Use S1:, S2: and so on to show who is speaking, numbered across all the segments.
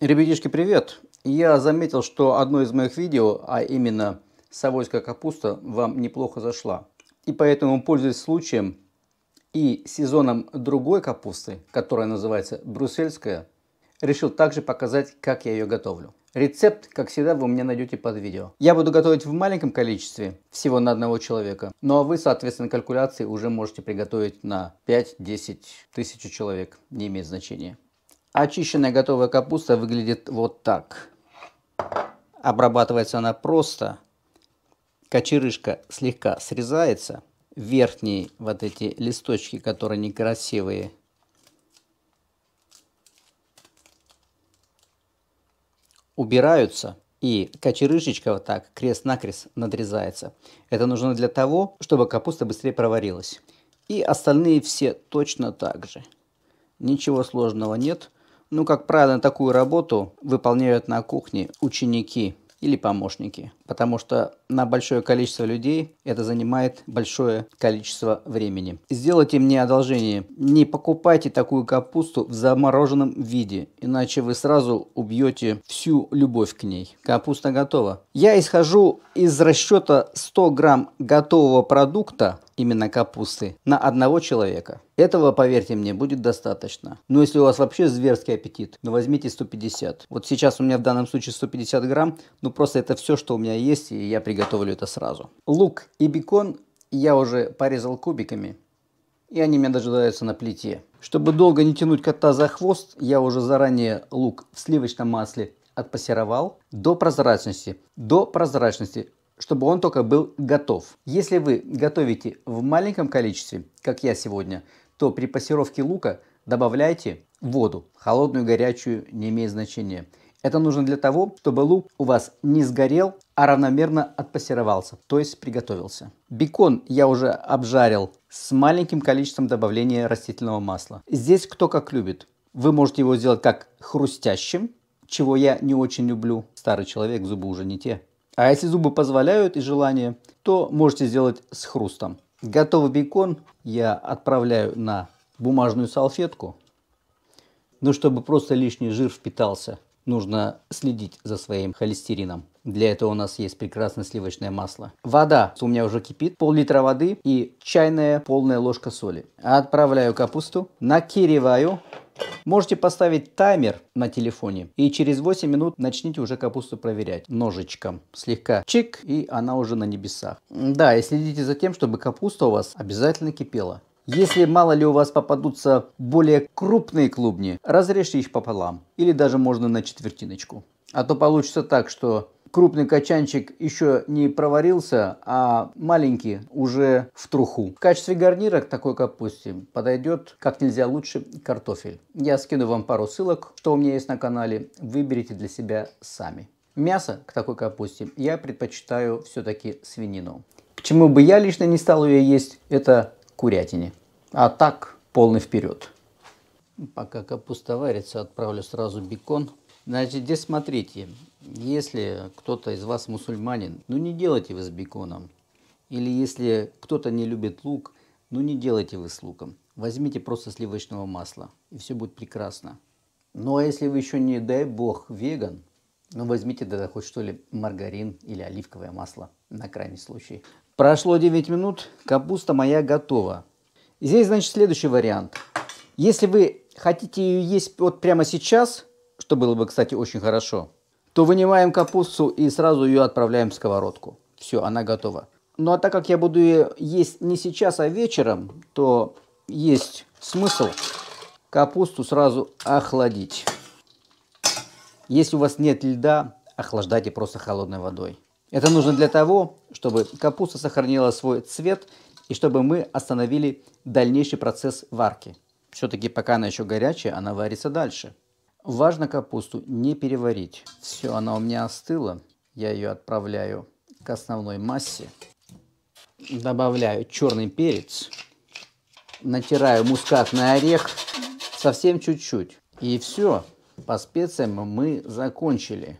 S1: Ребятишки, привет! Я заметил, что одно из моих видео, а именно «Савойская капуста» вам неплохо зашла. И поэтому, пользуясь случаем и сезоном другой капусты, которая называется «Брюссельская», решил также показать, как я ее готовлю. Рецепт, как всегда, вы у меня найдете под видео. Я буду готовить в маленьком количестве, всего на одного человека. Ну а вы, соответственно, калькуляции уже можете приготовить на 5-10 тысяч человек, не имеет значения. Очищенная готовая капуста выглядит вот так. Обрабатывается она просто. Кочерыжка слегка срезается. Верхние вот эти листочки, которые некрасивые, убираются. И кочерыжечка вот так крест-накрест надрезается. Это нужно для того, чтобы капуста быстрее проварилась. И остальные все точно так же. Ничего сложного нет. Ну, как правило, такую работу выполняют на кухне ученики или помощники, потому что на большое количество людей это занимает большое количество времени. Сделайте мне одолжение, не покупайте такую капусту в замороженном виде, иначе вы сразу убьете всю любовь к ней. Капуста готова. Я исхожу из расчета 100 грамм готового продукта, именно капусты, на одного человека. Этого, поверьте мне, будет достаточно. Но ну, если у вас вообще зверский аппетит, ну возьмите 150. Вот сейчас у меня в данном случае 150 грамм, ну просто это все, что у меня есть, и я приготовлю это сразу. Лук и бекон я уже порезал кубиками, и они меня дожидаются на плите. Чтобы долго не тянуть кота за хвост, я уже заранее лук в сливочном масле отпассеровал до прозрачности, до прозрачности, чтобы он только был готов. Если вы готовите в маленьком количестве, как я сегодня, то при пассировке лука добавляйте воду, холодную, горячую, не имеет значения. Это нужно для того, чтобы лук у вас не сгорел, а равномерно отпассеровался, то есть приготовился. Бекон я уже обжарил с маленьким количеством добавления растительного масла. Здесь кто как любит. Вы можете его сделать как хрустящим, чего я не очень люблю. Старый человек, зубы уже не те. А если зубы позволяют и желание, то можете сделать с хрустом. Готовый бекон я отправляю на бумажную салфетку. Но чтобы просто лишний жир впитался, нужно следить за своим холестерином. Для этого у нас есть прекрасное сливочное масло. Вода у меня уже кипит. Пол-литра воды и чайная полная ложка соли. Отправляю капусту, накиреваю Можете поставить таймер на телефоне и через 8 минут начните уже капусту проверять ножичком. Слегка чик и она уже на небесах. Да, и следите за тем, чтобы капуста у вас обязательно кипела. Если мало ли у вас попадутся более крупные клубни, разрежьте их пополам или даже можно на четвертиночку. А то получится так, что крупный качанчик еще не проварился, а маленький уже в труху. В качестве гарнира к такой капусте подойдет как нельзя лучше картофель. Я скину вам пару ссылок, что у меня есть на канале, выберите для себя сами. Мясо к такой капусте я предпочитаю все-таки свинину. К чему бы я лично не стал ее есть, это курятине. А так полный вперед. Пока капуста варится, отправлю сразу бекон. Значит, здесь смотрите, если кто-то из вас мусульманин, ну не делайте вы с беконом. Или если кто-то не любит лук, ну не делайте вы с луком. Возьмите просто сливочного масла, и все будет прекрасно. Ну а если вы еще не, дай бог, веган, ну возьмите тогда хоть что ли маргарин или оливковое масло, на крайний случай. Прошло 9 минут, капуста моя готова. Здесь, значит, следующий вариант. Если вы хотите ее есть вот прямо сейчас, что было бы, кстати, очень хорошо – то вынимаем капусту и сразу ее отправляем в сковородку. Все, она готова. Ну а так как я буду ее есть не сейчас, а вечером, то есть смысл капусту сразу охладить. Если у вас нет льда, охлаждайте просто холодной водой. Это нужно для того, чтобы капуста сохранила свой цвет и чтобы мы остановили дальнейший процесс варки. Все-таки пока она еще горячая, она варится дальше. Важно капусту не переварить. Все, она у меня остыла. Я ее отправляю к основной массе. Добавляю черный перец. Натираю мускатный орех совсем чуть-чуть. И все, по специям мы закончили.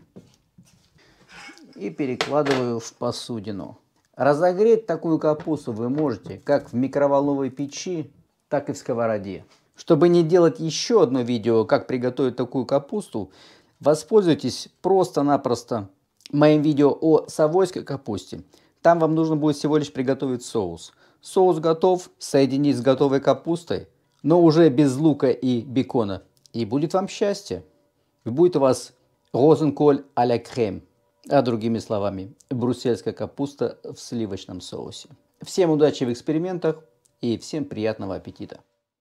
S1: И перекладываю в посудину. Разогреть такую капусту вы можете как в микроволновой печи, так и в сковороде. Чтобы не делать еще одно видео, как приготовить такую капусту, воспользуйтесь просто-напросто моим видео о совойской капусте. Там вам нужно будет всего лишь приготовить соус. Соус готов, соединить с готовой капустой, но уже без лука и бекона. И будет вам счастье. будет у вас розенколь а-ля крем, а другими словами, брюссельская капуста в сливочном соусе. Всем удачи в экспериментах и всем приятного аппетита!